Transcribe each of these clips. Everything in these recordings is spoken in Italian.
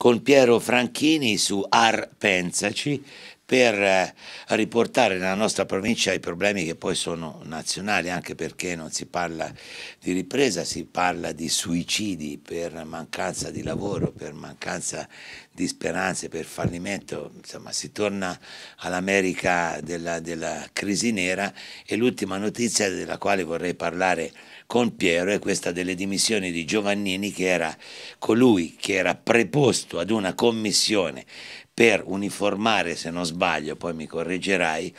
con Piero Franchini su Ar Pensaci per eh, riportare nella nostra provincia i problemi che poi sono nazionali, anche perché non si parla di ripresa, si parla di suicidi per mancanza di lavoro, per mancanza di speranze, per fallimento, insomma si torna all'America della, della crisi nera e l'ultima notizia della quale vorrei parlare con Piero è questa delle dimissioni di Giovannini che era colui che era preposto ad una commissione per uniformare, se non sbaglio, poi mi correggerai,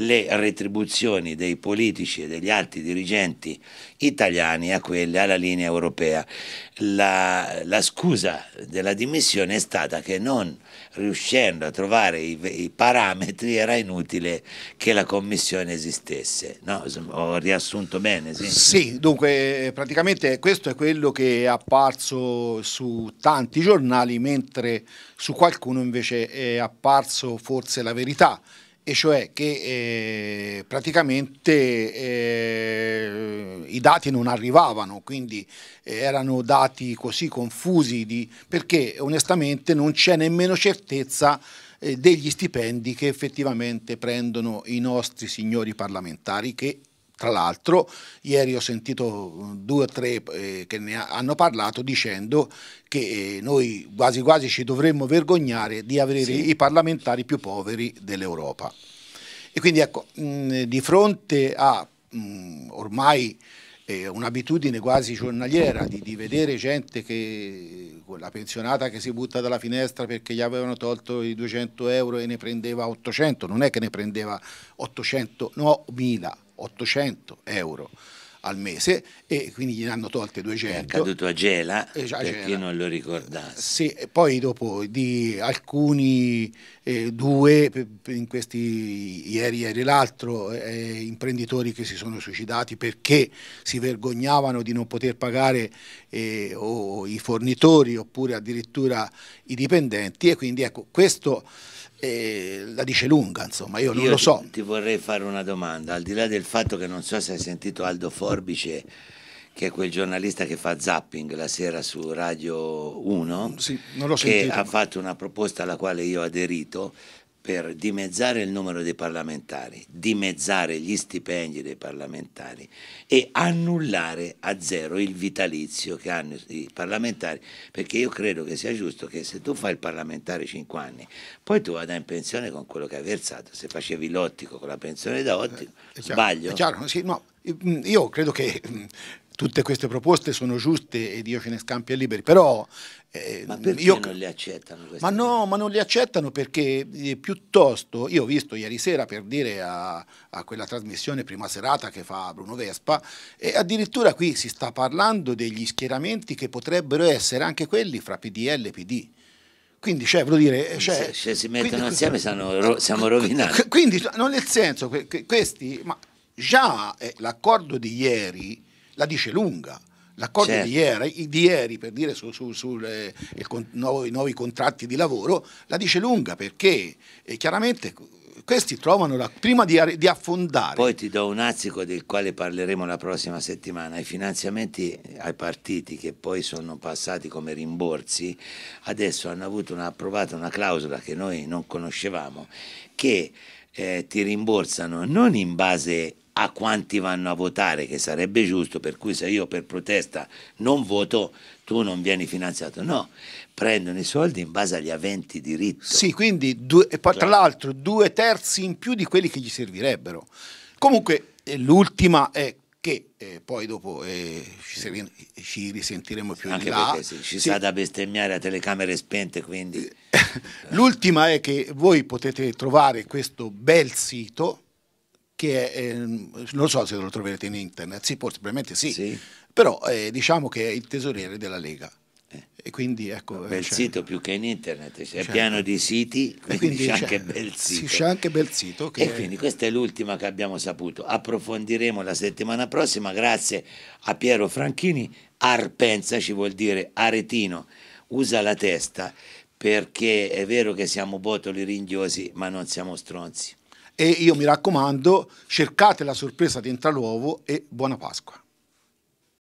le retribuzioni dei politici e degli alti dirigenti italiani a quelle alla linea europea. La, la scusa della dimissione è stata che non riuscendo a trovare i, i parametri era inutile che la commissione esistesse. No? Ho riassunto bene? Sì? sì, dunque praticamente questo è quello che è apparso su tanti giornali, mentre su qualcuno invece è apparso forse la verità, e cioè che eh, praticamente eh, i dati non arrivavano, quindi eh, erano dati così confusi di, perché onestamente non c'è nemmeno certezza eh, degli stipendi che effettivamente prendono i nostri signori parlamentari che tra l'altro, ieri ho sentito eh, due o tre eh, che ne hanno parlato dicendo che eh, noi quasi quasi ci dovremmo vergognare di avere sì. i parlamentari più poveri dell'Europa. E quindi ecco, mm, di fronte a mm, ormai un'abitudine quasi giornaliera di, di, vedere gente che la pensionata che si butta dalla finestra perché gli avevano tolto i 200 euro e ne prendeva 800, non è che ne prendeva 800, no 1000 800 euro al mese e quindi gli hanno tolte 200. È accaduto a Gela, eh, a per chi non lo ricordasse. Sì, poi dopo di alcuni, eh, due, in questi, ieri ieri l'altro, eh, eh, imprenditori che si sono suicidati perché si vergognavano di non poter pagare eh, o i fornitori oppure addirittura i dipendenti e quindi ecco questo eh, la dice lunga, insomma, io, io non lo so. Ti, vorrei fare una domanda, al di là del fatto che non so se hai sentito Aldo Forbice che è quel giornalista che fa zapping la sera su Radio 1, sì, che sentito. ha fatto una proposta alla quale io ho aderito, per dimezzare il numero dei parlamentari, dimezzare gli stipendi dei parlamentari e annullare a zero il vitalizio che hanno i parlamentari, perché io credo che sia giusto che se tu fai il parlamentare 5 anni, poi tu vada in pensione con quello che hai versato, se facevi l'ottico con la pensione da ottico, eh, è chiaro, sbaglio? È chiaro, sì, no, io credo che tutte queste proposte sono giuste e Dio ce ne scampi e liberi, però... Eh, ma perché io... non le accettano? Queste Ma no, ma non le accettano perché eh, piuttosto, io ho visto ieri sera per dire a, a, quella trasmissione prima serata che fa Bruno Vespa, e addirittura qui si sta parlando degli schieramenti che potrebbero essere anche quelli fra PDL e PD. Quindi, cioè, voglio dire, eh, cioè, se, se si mettono quindi, insieme siamo, siamo rovinati. Quindi, non nel senso, questi, ma già eh, l'accordo di ieri la dice lunga. L'accordo certo. di, ieri, di, ieri, per dire sui su, su, nuovi, nuovi, contratti di lavoro, la dice lunga perché eh, chiaramente questi trovano la, prima di, di, affondare. Poi ti do un azzico del quale parleremo la prossima settimana. I finanziamenti eh, ai partiti che poi sono passati come rimborsi adesso hanno avuto una, approvata una clausola che noi non conoscevamo che eh, ti rimborsano non in base a quanti vanno a votare, che sarebbe giusto, per cui se io per protesta non voto tu non vieni finanziato, no, prendono i soldi in base agli aventi diritto. Sì, quindi due, tra cioè. l'altro due terzi in più di quelli che gli servirebbero. Comunque eh, l'ultima è che eh, poi dopo eh, ci, ci, risentiremo più Anche in là. Perché ci sì. sa da bestemmiare a telecamere spente, quindi... Eh, l'ultima è che voi potete trovare questo bel sito che è, ehm, non so se lo troverete in internet, sì, probabilmente sì, sì. però eh, diciamo che è il tesoriere della Lega. Eh. E quindi ecco. Un eh, bel cioè, sito più che in internet, cioè c'è certo. piano di siti, quindi, quindi c'è, anche bel sito. C'è anche bel sito. Che... E quindi questa è l'ultima che abbiamo saputo. Approfondiremo la settimana prossima, grazie a Piero Franchini. Arpenza ci vuol dire aretino, usa la testa perché è vero che siamo botoli ringhiosi, ma non siamo stronzi e io mi raccomando cercate la sorpresa dentro l'uovo e buona Pasqua.